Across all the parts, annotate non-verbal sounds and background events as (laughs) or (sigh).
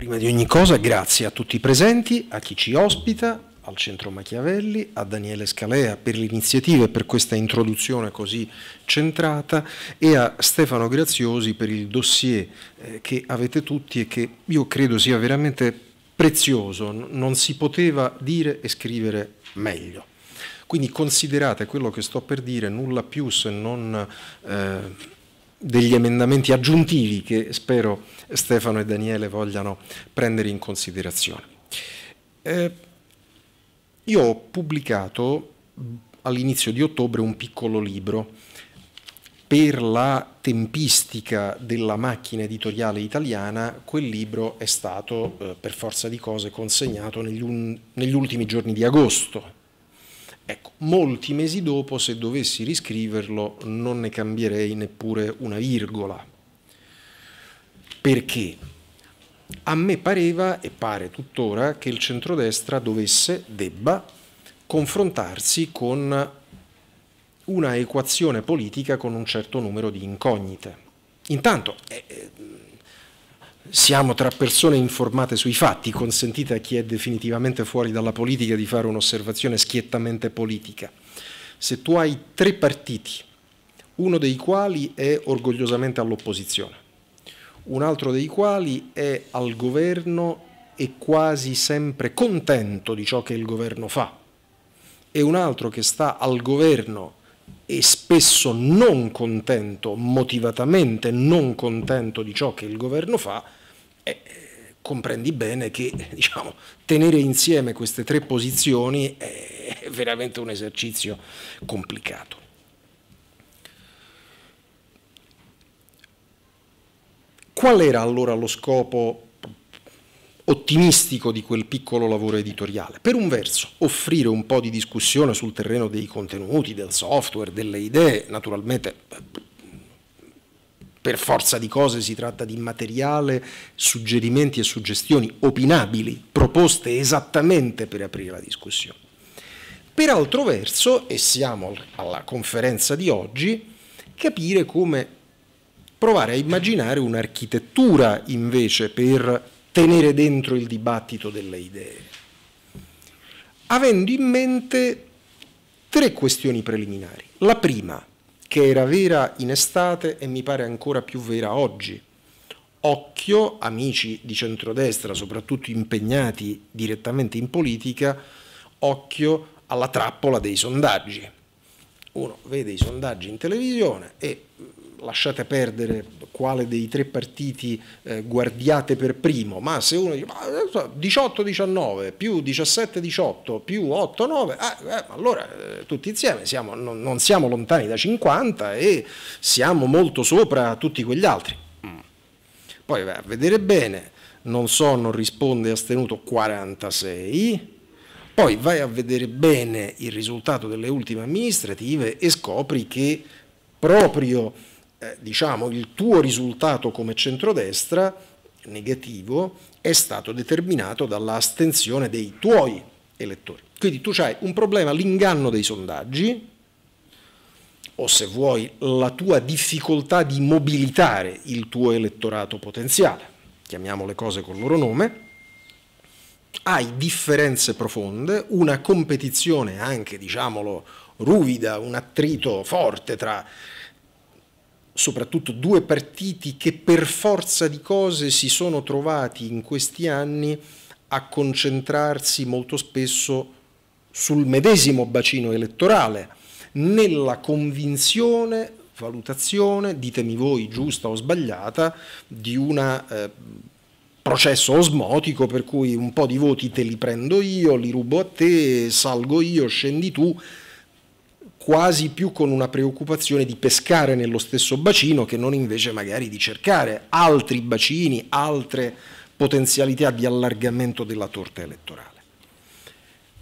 Prima di ogni cosa grazie a tutti i presenti, a chi ci ospita, al Centro Machiavelli, a Daniele Scalea per l'iniziativa e per questa introduzione così centrata e a Stefano Graziosi per il dossier eh, che avete tutti e che io credo sia veramente prezioso, non si poteva dire e scrivere meglio. Quindi considerate quello che sto per dire nulla più se non... Eh, degli emendamenti aggiuntivi che spero Stefano e Daniele vogliano prendere in considerazione. Eh, io ho pubblicato all'inizio di ottobre un piccolo libro per la tempistica della macchina editoriale italiana, quel libro è stato eh, per forza di cose consegnato negli, un, negli ultimi giorni di agosto, Ecco, molti mesi dopo, se dovessi riscriverlo, non ne cambierei neppure una virgola. Perché? A me pareva, e pare tuttora, che il centrodestra dovesse, debba, confrontarsi con una equazione politica con un certo numero di incognite. Intanto, eh, eh siamo tra persone informate sui fatti, consentite a chi è definitivamente fuori dalla politica di fare un'osservazione schiettamente politica. Se tu hai tre partiti, uno dei quali è orgogliosamente all'opposizione, un altro dei quali è al governo e quasi sempre contento di ciò che il governo fa, e un altro che sta al governo e spesso non contento, motivatamente non contento di ciò che il governo fa, eh, comprendi bene che (laughs) diciamo, tenere insieme queste tre posizioni è veramente un esercizio complicato. Qual era allora lo scopo ottimistico di quel piccolo lavoro editoriale. Per un verso, offrire un po' di discussione sul terreno dei contenuti, del software, delle idee, naturalmente per forza di cose si tratta di materiale, suggerimenti e suggestioni opinabili, proposte esattamente per aprire la discussione. Per altro verso, e siamo alla conferenza di oggi, capire come provare a immaginare un'architettura invece per tenere dentro il dibattito delle idee, avendo in mente tre questioni preliminari. La prima, che era vera in estate e mi pare ancora più vera oggi. Occhio, amici di centrodestra, soprattutto impegnati direttamente in politica, occhio alla trappola dei sondaggi. Uno vede i sondaggi in televisione e lasciate perdere quale dei tre partiti eh, guardiate per primo, ma se uno dice 18-19 eh, più 17-18 più 8-9, eh, eh, allora eh, tutti insieme siamo, non, non, siamo lontani da 50 e siamo molto sopra tutti quegli altri. Mm. Poi vai a vedere bene, non so, non risponde a stenuto 46, poi vai a vedere bene il risultato delle ultime amministrative e scopri che proprio eh, diciamo, il tuo risultato come centrodestra negativo è stato determinato dall'astensione dei tuoi elettori. Quindi tu hai un problema, l'inganno dei sondaggi, o se vuoi la tua difficoltà di mobilitare il tuo elettorato potenziale, chiamiamo le cose col loro nome, hai differenze profonde, una competizione anche, diciamolo, ruvida, un attrito forte tra soprattutto due partiti che per forza di cose si sono trovati in questi anni a concentrarsi molto spesso sul medesimo bacino elettorale, nella convinzione, valutazione, ditemi voi giusta o sbagliata, di un eh, processo osmotico per cui un po' di voti te li prendo io, li rubo a te, salgo io, scendi tu, quasi più con una preoccupazione di pescare nello stesso bacino che non invece magari di cercare altri bacini, altre potenzialità di allargamento della torta elettorale.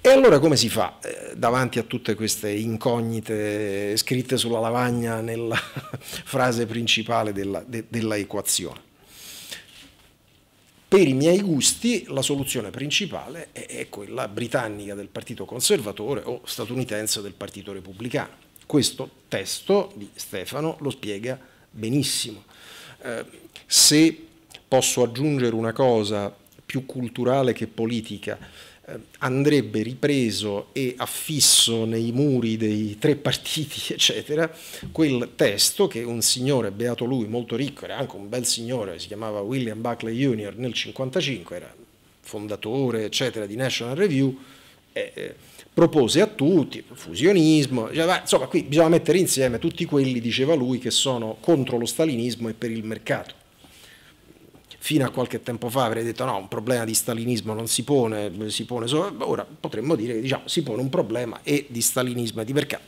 E allora come si fa eh, davanti a tutte queste incognite scritte sulla lavagna nella (laughs) frase principale della, de, della equazione? Per i miei gusti la soluzione principale è quella britannica del Partito Conservatore o statunitense del Partito Repubblicano. Questo testo di Stefano lo spiega benissimo. Eh, se posso aggiungere una cosa più culturale che politica, eh, andrebbe ripreso e affisso nei muri dei tre partiti, (laughs) eccetera, quel testo che un signore, beato lui, molto ricco, era anche un bel signore, si chiamava William Buckley Jr. nel 1955, era fondatore, eccetera, di National Review, eh, propose a tutti, fusionismo, cioè, insomma qui bisogna mettere insieme tutti quelli, diceva lui, che sono contro lo stalinismo e per il mercato fino a qualche tempo fa avrei detto no, un problema di stalinismo non si pone, si pone solo, ora potremmo dire che diciamo, si pone un problema e di stalinismo e di perché,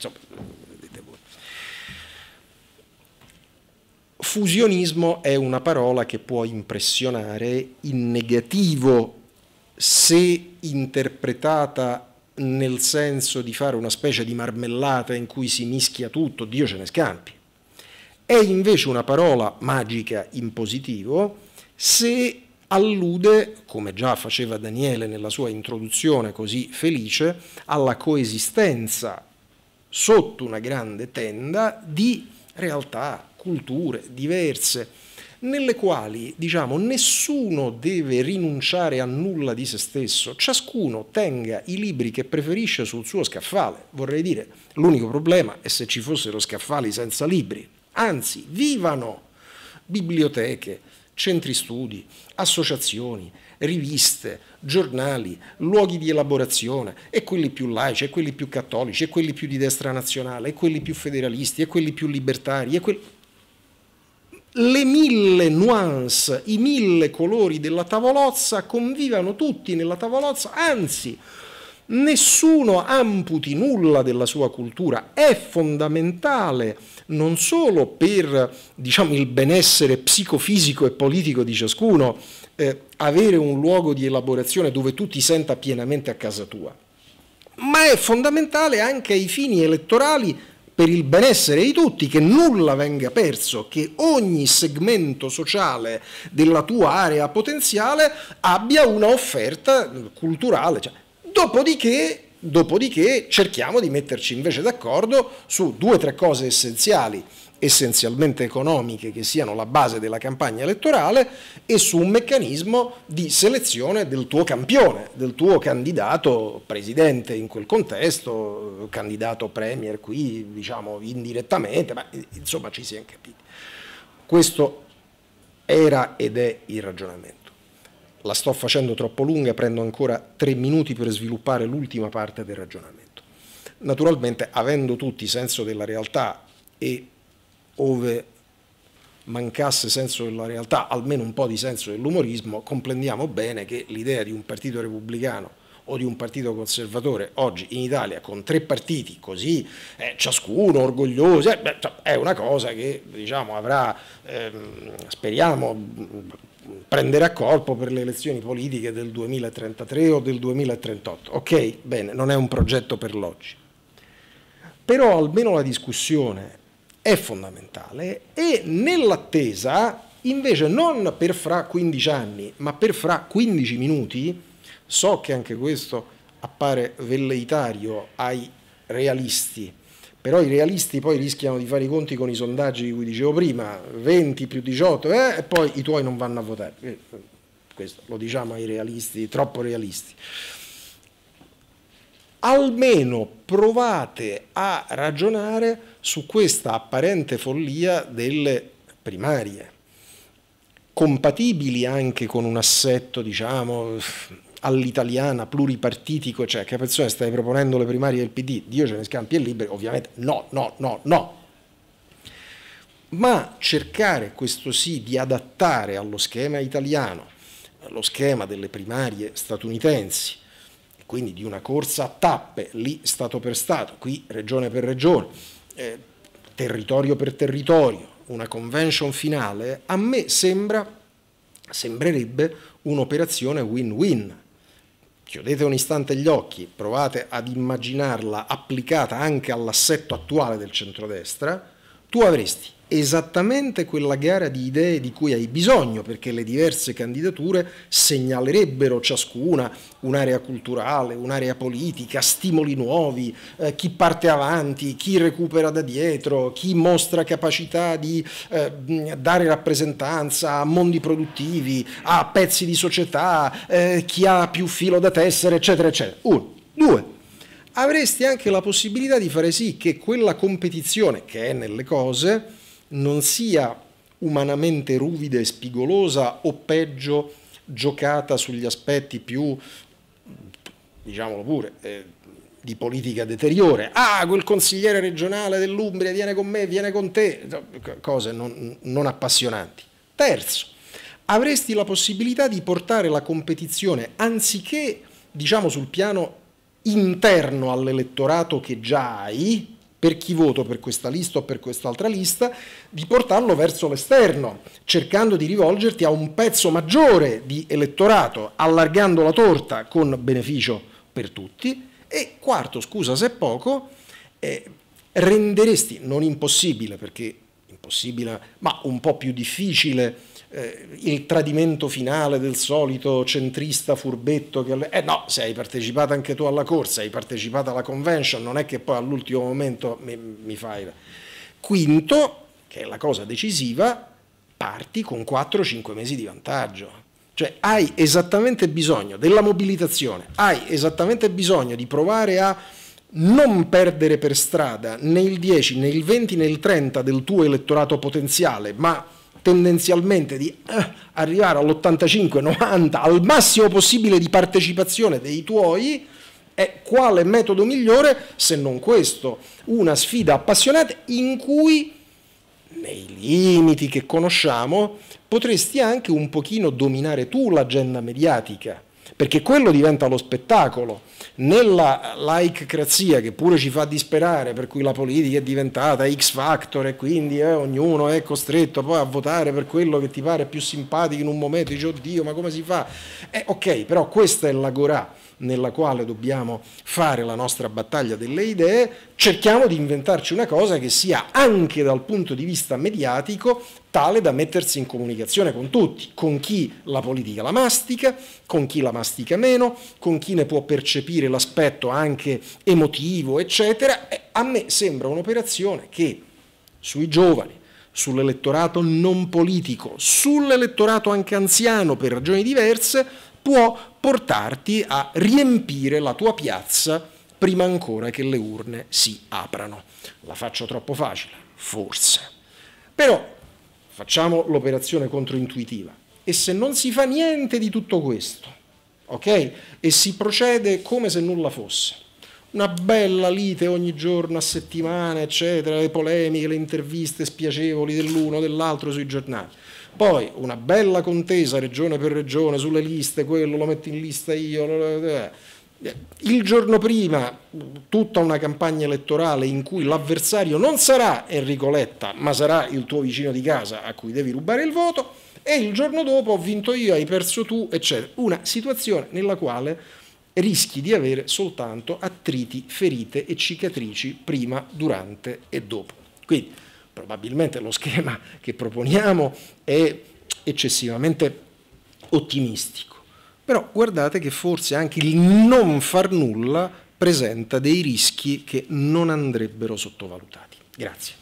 Fusionismo è una parola che può impressionare in negativo se interpretata nel senso di fare una specie di marmellata in cui si mischia tutto, Dio ce ne scampi. È invece una parola magica in positivo se allude, come già faceva Daniele nella sua introduzione così felice, alla coesistenza sotto una grande tenda di realtà, culture diverse, nelle quali diciamo, nessuno deve rinunciare a nulla di se stesso, ciascuno tenga i libri che preferisce sul suo scaffale. Vorrei dire, l'unico problema è se ci fossero scaffali senza libri. Anzi, vivano biblioteche, centri studi, associazioni, riviste, giornali, luoghi di elaborazione, e quelli più laici, e quelli più cattolici, e quelli più di destra nazionale, e quelli più federalisti, e quelli più libertari, e quelli... Le mille nuance, i mille colori della tavolozza convivano tutti nella tavolozza, anzi nessuno amputi nulla della sua cultura, è fondamentale non solo per diciamo, il benessere psicofisico e politico di ciascuno, eh, avere un luogo di elaborazione dove tu ti senta pienamente a casa tua, ma è fondamentale anche ai fini elettorali per il benessere di tutti, che nulla venga perso, che ogni segmento sociale della tua area potenziale abbia una offerta culturale. Cioè, Dopodiché, dopodiché cerchiamo di metterci invece d'accordo su due o tre cose essenziali essenzialmente economiche che siano la base della campagna elettorale e su un meccanismo di selezione del tuo campione, del tuo candidato presidente in quel contesto, candidato premier qui diciamo indirettamente, ma insomma ci si è capiti. Questo era ed è il ragionamento la sto facendo troppo lunga, prendo ancora tre minuti per sviluppare l'ultima parte del ragionamento. Naturalmente, avendo tutti senso della realtà e ove mancasse senso della realtà, almeno un po' di senso dell'umorismo, comprendiamo bene che l'idea di un partito repubblicano o di un partito conservatore oggi in Italia con tre partiti così eh, ciascuno orgoglioso eh, beh, è una cosa che diciamo avrà ehm, speriamo prendere a corpo per le elezioni politiche del 2033 o del 2038. Ok, bene, non è un progetto per l'oggi. Però almeno la discussione è fondamentale e nell'attesa, invece non per fra 15 anni, ma per fra 15 minuti, so che anche questo appare velleitario ai realisti, però i realisti poi rischiano di fare i conti con i sondaggi di cui dicevo prima, 20 più 18, eh, e poi i tuoi non vanno a votare. Eh, questo lo diciamo ai realisti, troppo realisti. Almeno provate a ragionare su questa apparente follia delle primarie, compatibili anche con un assetto, diciamo, all'italiana, pluripartitico, cioè che persone stai proponendo le primarie del PD, Dio ce ne scampi e liberi, ovviamente no, no, no, no. Ma cercare questo sì di adattare allo schema italiano, allo schema delle primarie statunitensi, quindi di una corsa a tappe, lì Stato per Stato, qui regione per regione, eh, territorio per territorio, una convention finale, a me sembra, sembrerebbe un'operazione win-win, Chiudete un istante gli occhi, provate ad immaginarla applicata anche all'assetto attuale del centrodestra, tu avresti esattamente quella gara di idee di cui hai bisogno, perché le diverse candidature segnalerebbero ciascuna un'area culturale, un'area politica, stimoli nuovi, eh, chi parte avanti, chi recupera da dietro, chi mostra capacità di eh, dare rappresentanza a mondi produttivi, a pezzi di società, eh, chi ha più filo da tessere, eccetera, eccetera. Uno. Due avresti anche la possibilità di fare sì che quella competizione che è nelle cose non sia umanamente ruvida e spigolosa o peggio giocata sugli aspetti più, diciamolo pure, eh, di politica deteriore. Ah, quel consigliere regionale dell'Umbria viene con me, viene con te, cose non, non appassionanti. Terzo, avresti la possibilità di portare la competizione anziché, diciamo, sul piano interno all'elettorato che già hai, per chi voto per questa lista o per quest'altra lista, di portarlo verso l'esterno, cercando di rivolgerti a un pezzo maggiore di elettorato, allargando la torta con beneficio per tutti. E quarto, scusa se è poco, eh, renderesti non impossibile, perché impossibile, ma un po' più difficile eh, il tradimento finale del solito centrista furbetto che... Eh no, se hai partecipato anche tu alla corsa, hai partecipato alla convention, non è che poi all'ultimo momento mi, mi fai... Quinto, che è la cosa decisiva, parti con 4-5 mesi di vantaggio. Cioè hai esattamente bisogno della mobilitazione, hai esattamente bisogno di provare a non perdere per strada né il 10, né il 20, né il 30 del tuo elettorato potenziale, ma tendenzialmente di eh, arrivare all'85-90 al massimo possibile di partecipazione dei tuoi, è quale metodo migliore se non questo? Una sfida appassionata in cui nei limiti che conosciamo potresti anche un pochino dominare tu l'agenda mediatica perché quello diventa lo spettacolo. Nella laicrazia che pure ci fa disperare, per cui la politica è diventata X factor e quindi eh, ognuno è costretto poi a votare per quello che ti pare più simpatico in un momento, dici oddio ma come si fa? Eh, ok, però questa è l'agorà nella quale dobbiamo fare la nostra battaglia delle idee, cerchiamo di inventarci una cosa che sia anche dal punto di vista mediatico tale da mettersi in comunicazione con tutti, con chi la politica la mastica, con chi la mastica meno, con chi ne può percepire l'aspetto anche emotivo, eccetera. A me sembra un'operazione che sui giovani, sull'elettorato non politico, sull'elettorato anche anziano per ragioni diverse, può portarti a riempire la tua piazza prima ancora che le urne si aprano. La faccio troppo facile, forse. Però facciamo l'operazione controintuitiva. E se non si fa niente di tutto questo, ok? E si procede come se nulla fosse una bella lite ogni giorno, a settimana, eccetera, le polemiche, le interviste spiacevoli dell'uno, dell'altro sui giornali. Poi una bella contesa regione per regione sulle liste, quello lo metto in lista io. Eh. Il giorno prima tutta una campagna elettorale in cui l'avversario non sarà Enrico Letta, ma sarà il tuo vicino di casa a cui devi rubare il voto e il giorno dopo ho vinto io, hai perso tu, eccetera. Una situazione nella quale rischi di avere soltanto attriti, ferite e cicatrici prima, durante e dopo. Quindi probabilmente lo schema che proponiamo è eccessivamente ottimistico, però guardate che forse anche il non far nulla presenta dei rischi che non andrebbero sottovalutati. Grazie.